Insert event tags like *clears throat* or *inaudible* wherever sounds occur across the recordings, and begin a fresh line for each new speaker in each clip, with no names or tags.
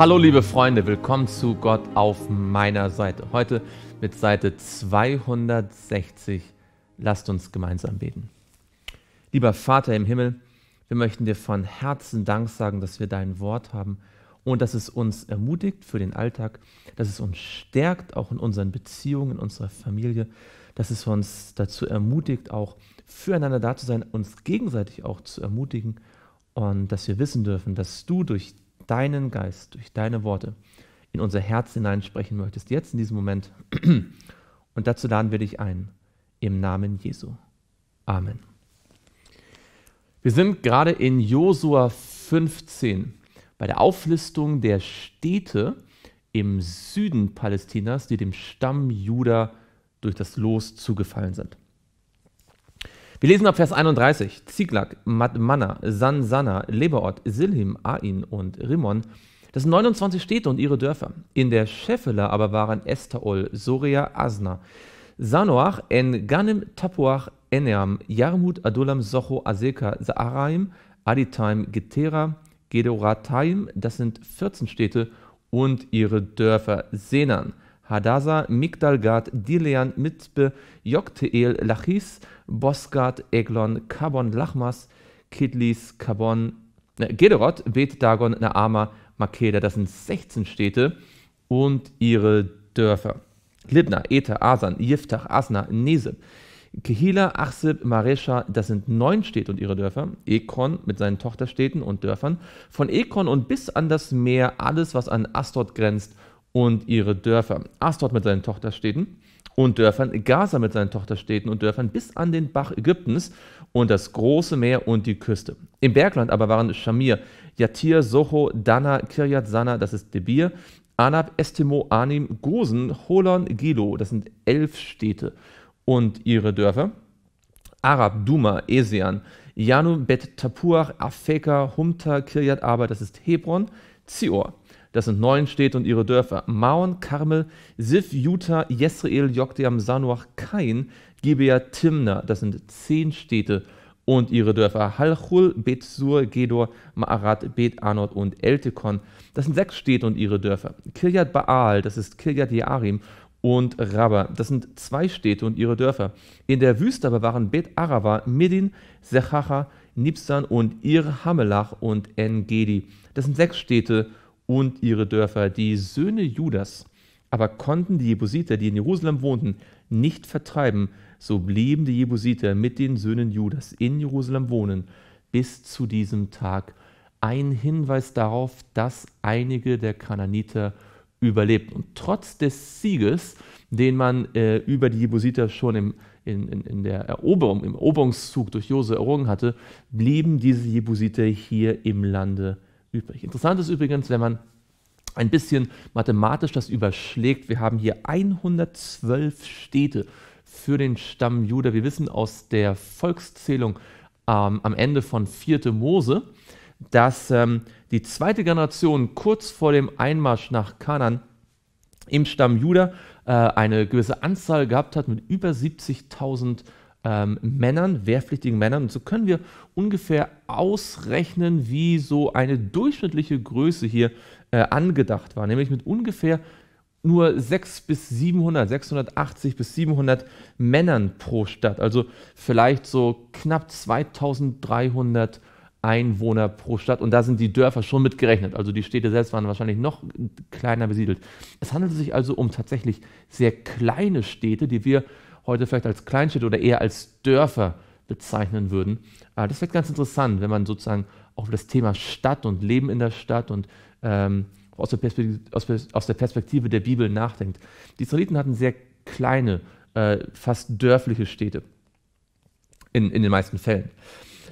Hallo liebe Freunde, willkommen zu Gott auf meiner Seite. Heute mit Seite 260. Lasst uns gemeinsam beten. Lieber Vater im Himmel, wir möchten dir von Herzen Dank sagen, dass wir dein Wort haben und dass es uns ermutigt für den Alltag, dass es uns stärkt, auch in unseren Beziehungen, in unserer Familie, dass es uns dazu ermutigt, auch füreinander da zu sein, uns gegenseitig auch zu ermutigen und dass wir wissen dürfen, dass du durch deinen Geist, durch deine Worte in unser Herz hineinsprechen möchtest, jetzt in diesem Moment. *clears throat* Und dazu laden wir dich ein, im Namen Jesu. Amen. Wir sind gerade in Josua 15 bei der Auflistung der Städte im Süden Palästinas, die dem Stamm Juda durch das Los zugefallen sind. Wir lesen ab Vers 31. Ziglak, Madmana, Sansana, Lebeort, Silhim, Ain und Rimon. Das sind 29 Städte und ihre Dörfer. In der Scheffela aber waren Estaol, Soria, Asna, Sanoach, Enganim, Tapuach, Eneam, Jarmut, Adulam, Socho, Azeka, Saaraim, Aditaim, Getera, Gedorataim. Das sind 14 Städte und ihre Dörfer. Senan, Hadassah, Migdalgad, Dilean, Mitzbe, Jokteel, Lachis, Bosgad, Eglon, Kabon, Lachmas, Kidlis, Kabon, äh, Gederot, Bet Dagon, Naama, Makeda. Das sind 16 Städte und ihre Dörfer. Libna, Eta, Asan, Yiftach, Asna, Neseb, Kehila, Achsib, Maresha, das sind neun Städte und ihre Dörfer. Ekron mit seinen Tochterstädten und Dörfern. Von Ekron und bis an das Meer alles, was an Astot grenzt und ihre Dörfer. Astot mit seinen Tochterstädten und Dörfern, Gaza mit seinen Tochterstädten und Dörfern bis an den Bach Ägyptens und das große Meer und die Küste. Im Bergland aber waren Shamir, Yatir, Soho, Dana, Kiryat Sana, das ist Debir, Anab, Estimo, Anim, Gosen, Holon, Gilo, das sind elf Städte und ihre Dörfer. Arab, Duma, Esian, Janum, Bet Tapuach, Afeka, Humta, Kiryat Aber, das ist Hebron, Zior, das sind neun Städte und ihre Dörfer. Maon, Karmel, Sif, Juta, Jesrael, Jogdiam, Sanuach, Kain, Gibea, Timna. Das sind zehn Städte und ihre Dörfer Halchul, Betzur, Gedor, Maarat, Bet Anot und Eltikon, Das sind sechs Städte und ihre Dörfer. Kirjat Baal, das ist Kirjat Jearim und Rabba. Das sind zwei Städte und ihre Dörfer. In der Wüste aber waren Bet Arava, Midin, Sechacha, Nipsan und Ir Hamelach und Engedi. Das sind sechs Städte und ihre Dörfer, die Söhne Judas, aber konnten die Jebusiter, die in Jerusalem wohnten, nicht vertreiben, so blieben die Jebusiter mit den Söhnen Judas in Jerusalem wohnen bis zu diesem Tag. Ein Hinweis darauf, dass einige der Kananiter überlebten. Und trotz des Sieges, den man äh, über die Jebusiter schon im, in, in, in der Eroberung, im Eroberungszug durch Jose errungen hatte, blieben diese Jebusiter hier im Lande übrig. Interessant ist übrigens, wenn man ein bisschen mathematisch das überschlägt. Wir haben hier 112 Städte für den Stamm Juda. Wir wissen aus der Volkszählung ähm, am Ende von 4. Mose, dass ähm, die zweite Generation kurz vor dem Einmarsch nach Kanan im Stamm Juda äh, eine gewisse Anzahl gehabt hat mit über 70.000 Städten ähm, Männern, wehrpflichtigen Männern. Und so können wir ungefähr ausrechnen, wie so eine durchschnittliche Größe hier äh, angedacht war, nämlich mit ungefähr nur 6 bis 700, 680 bis 700 Männern pro Stadt, also vielleicht so knapp 2300 Einwohner pro Stadt und da sind die Dörfer schon mitgerechnet. Also die Städte selbst waren wahrscheinlich noch kleiner besiedelt. Es handelte sich also um tatsächlich sehr kleine Städte, die wir heute vielleicht als Kleinstädte oder eher als Dörfer bezeichnen würden. Ah, das wird ganz interessant, wenn man sozusagen auch über das Thema Stadt und Leben in der Stadt und ähm, aus, der aus, der Perspektive der Bibel nachdenkt. Die Israeliten hatten sehr kleine, äh, fast dörfliche Städte in, in den meisten Fällen.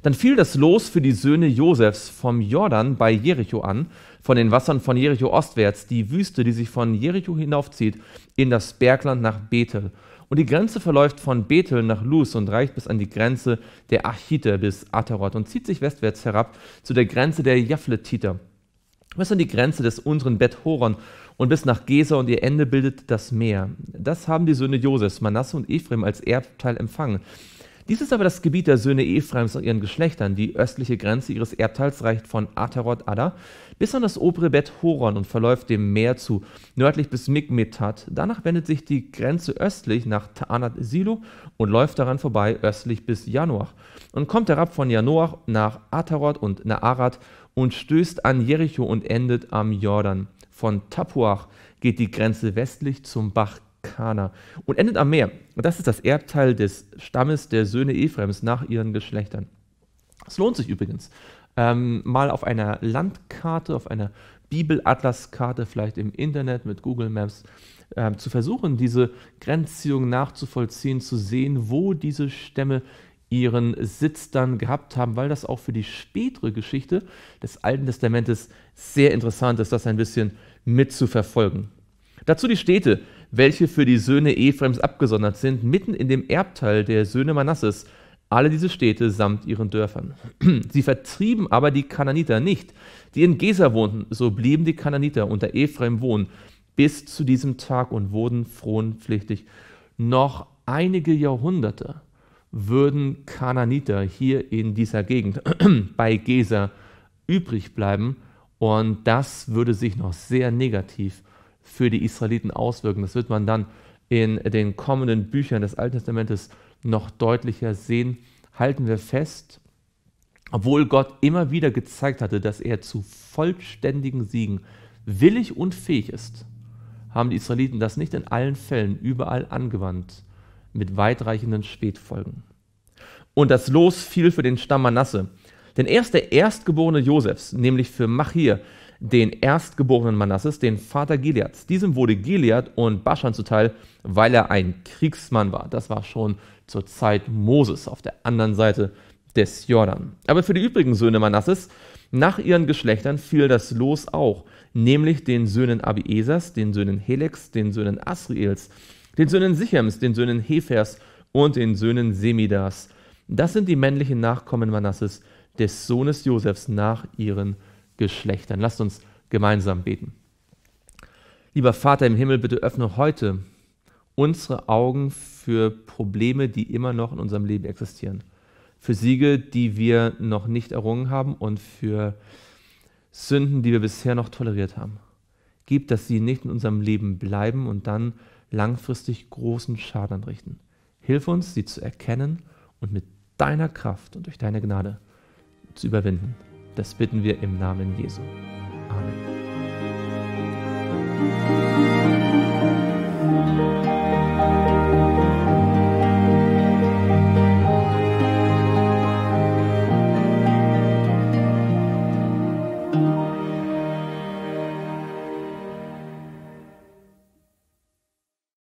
Dann fiel das Los für die Söhne Josefs vom Jordan bei Jericho an, von den Wassern von Jericho ostwärts, die Wüste, die sich von Jericho hinaufzieht, in das Bergland nach Bethel. Und die Grenze verläuft von Bethel nach Luz und reicht bis an die Grenze der Achite bis Ataroth und zieht sich westwärts herab zu der Grenze der Jafletiter bis an die Grenze des unteren Beth Horon und bis nach Gesa und ihr Ende bildet das Meer. Das haben die Söhne Joses, Manasse und Ephraim als Erbteil empfangen. Dies ist aber das Gebiet der Söhne Ephraims und ihren Geschlechtern. Die östliche Grenze ihres Erbteils reicht von Ataroth Adda bis an das obere Bett Horon und verläuft dem Meer zu, nördlich bis Mikmetat. Danach wendet sich die Grenze östlich nach Taanat Silo und läuft daran vorbei östlich bis Januach und kommt herab von Januach nach Ataroth und Naarat und stößt an Jericho und endet am Jordan. Von Tapuach geht die Grenze westlich zum Bach Kana und endet am Meer. Und das ist das Erbteil des Stammes der Söhne Ephraims nach ihren Geschlechtern. Es lohnt sich übrigens, ähm, mal auf einer Landkarte, auf einer Bibelatlaskarte, vielleicht im Internet mit Google Maps, äh, zu versuchen, diese Grenzziehung nachzuvollziehen, zu sehen, wo diese Stämme ihren Sitz dann gehabt haben, weil das auch für die spätere Geschichte des Alten Testamentes sehr interessant ist, das ein bisschen mitzuverfolgen. Dazu die Städte, welche für die Söhne Ephraims abgesondert sind, mitten in dem Erbteil der Söhne Manasses, alle diese Städte samt ihren Dörfern. *clears throat* Sie vertrieben aber die Kananiter nicht, die in Gesa wohnten, so blieben die Kananiter unter Ephraim wohnen bis zu diesem Tag und wurden frohenpflichtig. Noch einige Jahrhunderte würden Kananiter hier in dieser Gegend *clears throat* bei Gesa übrig bleiben und das würde sich noch sehr negativ für die Israeliten auswirken. Das wird man dann in den kommenden Büchern des Alten Testamentes noch deutlicher sehen. Halten wir fest, obwohl Gott immer wieder gezeigt hatte, dass er zu vollständigen Siegen willig und fähig ist, haben die Israeliten das nicht in allen Fällen überall angewandt, mit weitreichenden Spätfolgen. Und das Los fiel für den Stamm Manasse. Denn erst der erstgeborene Josefs, nämlich für Machir, den erstgeborenen Manasses, den Vater Gileads. Diesem wurde Gilead und Baschan zuteil, weil er ein Kriegsmann war. Das war schon zur Zeit Moses auf der anderen Seite des Jordan. Aber für die übrigen Söhne Manasses, nach ihren Geschlechtern fiel das Los auch, nämlich den Söhnen Abiesers, den Söhnen Helex, den Söhnen Asriels, den Söhnen Sichems, den Söhnen Hefers und den Söhnen Semidas. Das sind die männlichen Nachkommen Manasses, des Sohnes Josefs nach ihren Geschlechtern. Geschlechtern. Lasst uns gemeinsam beten. Lieber Vater im Himmel, bitte öffne heute unsere Augen für Probleme, die immer noch in unserem Leben existieren. Für Siege, die wir noch nicht errungen haben und für Sünden, die wir bisher noch toleriert haben. Gib, dass sie nicht in unserem Leben bleiben und dann langfristig großen Schaden anrichten. Hilf uns, sie zu erkennen und mit deiner Kraft und durch deine Gnade zu überwinden. Das bitten wir im Namen Jesu. Amen.